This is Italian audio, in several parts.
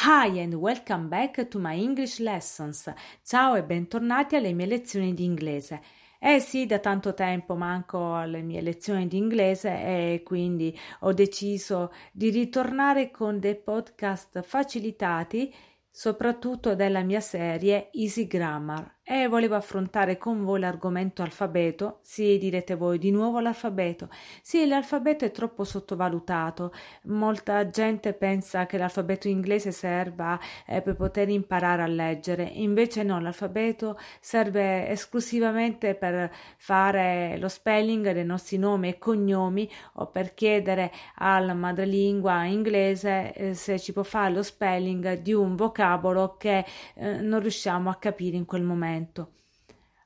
Hi and welcome back to my English lessons. Ciao e bentornati alle mie lezioni di inglese. Eh sì, da tanto tempo manco alle mie lezioni di inglese e quindi ho deciso di ritornare con dei podcast facilitati, soprattutto della mia serie Easy Grammar. E volevo affrontare con voi l'argomento alfabeto. Sì, direte voi di nuovo l'alfabeto. Sì, l'alfabeto è troppo sottovalutato. Molta gente pensa che l'alfabeto inglese serva eh, per poter imparare a leggere. Invece no, l'alfabeto serve esclusivamente per fare lo spelling dei nostri nomi e cognomi o per chiedere alla madrelingua inglese eh, se ci può fare lo spelling di un vocabolo che eh, non riusciamo a capire in quel momento momento.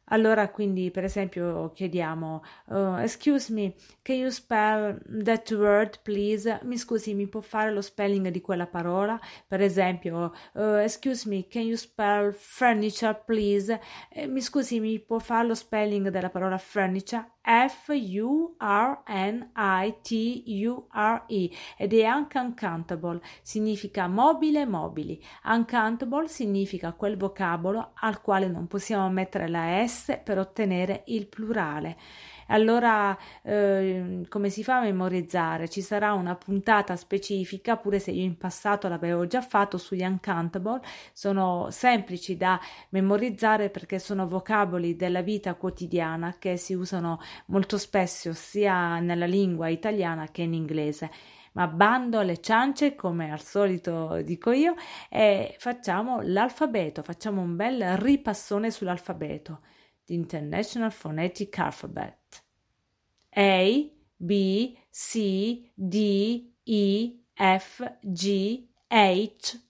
Allora, quindi, per esempio, chiediamo: uh, Excuse me, can you spell that word, please? Mi scusi, mi può fare lo spelling di quella parola? Per esempio, uh, Excuse me, can you spell furniture, please? Eh, mi scusi, mi può fare lo spelling della parola furniture? F-U-R-N-I-T-U-R-E ed è anche uncountable, significa mobile mobili. Uncountable significa quel vocabolo al quale non possiamo mettere la S per ottenere il plurale. Allora, eh, come si fa a memorizzare? Ci sarà una puntata specifica, pure se io in passato l'avevo già fatto, sugli uncountable. Sono semplici da memorizzare perché sono vocaboli della vita quotidiana che si usano molto spesso sia nella lingua italiana che in inglese. Ma bando alle ciance, come al solito dico io, e facciamo l'alfabeto, facciamo un bel ripassone sull'alfabeto. The International Phonetic Alphabet. A, B, C, D, E, F, G, H,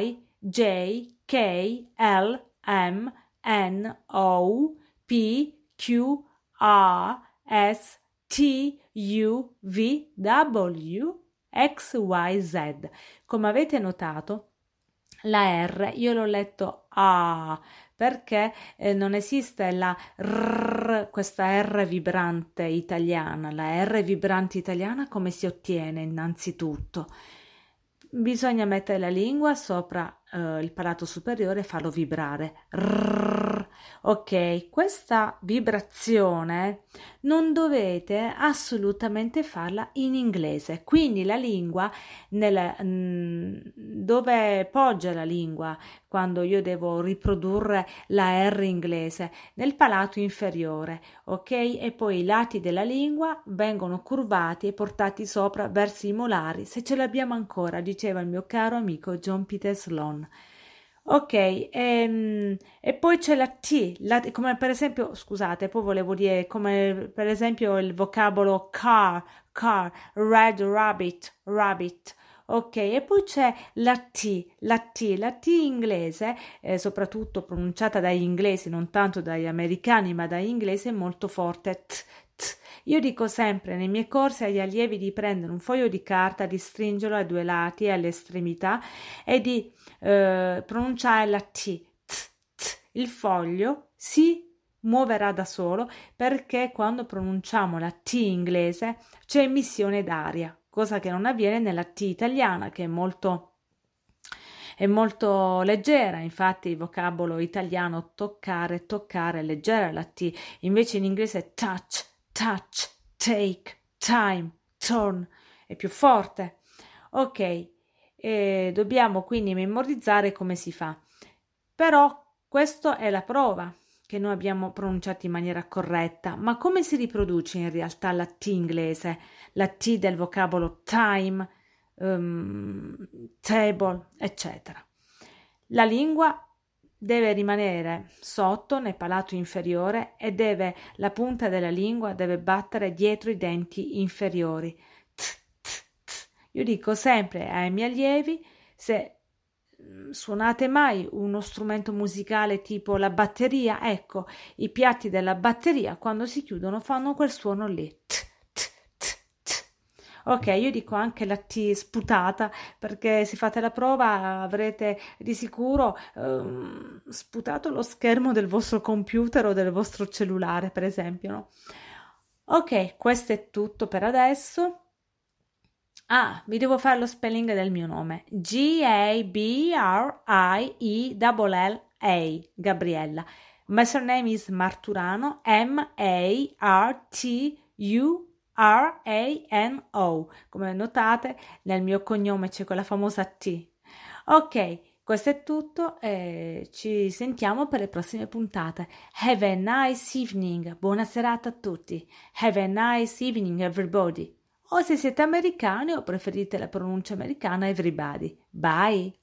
I, J, K, L, M, N, O, P, Q, a S T U V W X Y Z. Come avete notato, la R io l'ho letto A perché eh, non esiste la R, questa R vibrante italiana. La R vibrante italiana come si ottiene innanzitutto? Bisogna mettere la lingua sopra eh, il palato superiore e farlo vibrare. R. Ok, questa vibrazione non dovete assolutamente farla in inglese, quindi la lingua nel, mh, mm, dove poggia la lingua quando io devo riprodurre la R inglese nel palato inferiore, ok? E poi i lati della lingua vengono curvati e portati sopra verso i molari, se ce l'abbiamo ancora, diceva il mio caro amico John Peter Sloan. Ok, ehm, e poi c'è la T, la, come per esempio, scusate, poi volevo dire, come per esempio il vocabolo car, car, red rabbit, rabbit. Ok, e poi c'è la T, la T, la T inglese, eh, soprattutto pronunciata dagli inglesi, non tanto dagli americani, ma dagli inglesi, è molto forte. T, io dico sempre nei miei corsi agli allievi di prendere un foglio di carta, di stringerlo ai due lati e alle estremità e di eh, pronunciare la T, t, t. Il foglio si muoverà da solo perché quando pronunciamo la T inglese c'è emissione d'aria, cosa che non avviene nella T italiana che è molto è molto leggera, infatti il vocabolo italiano toccare, toccare, è leggera la T, invece in inglese touch, touch, take, time, turn. È più forte. Ok, e dobbiamo quindi memorizzare come si fa. Però questa è la prova che noi abbiamo pronunciato in maniera corretta, ma come si riproduce in realtà la T inglese, la T del vocabolo time, um, table, eccetera. La lingua deve rimanere sotto nel palato inferiore e deve la punta della lingua deve battere dietro i denti inferiori. Io dico sempre ai miei allievi se mm, suonate mai uno strumento musicale tipo la batteria, ecco, i piatti della batteria quando si chiudono fanno quel suono lì. T, Ok, io dico anche la T sputata perché se fate la prova avrete di sicuro ehm, sputato lo schermo del vostro computer o del vostro cellulare, per esempio. No? Ok, questo è tutto per adesso. Ah, vi devo fare lo spelling del mio nome. G-A-B-R-I-E-L-L-A, Gabriella. My surname is Marturano, M-A-R-T-U-R-A. R-A-N-O. Come notate, nel mio cognome c'è quella famosa T. Ok, questo è tutto. Eh, ci sentiamo per le prossime puntate. Have a nice evening. Buona serata a tutti. Have a nice evening, everybody. O se siete americani o preferite la pronuncia americana, everybody. Bye.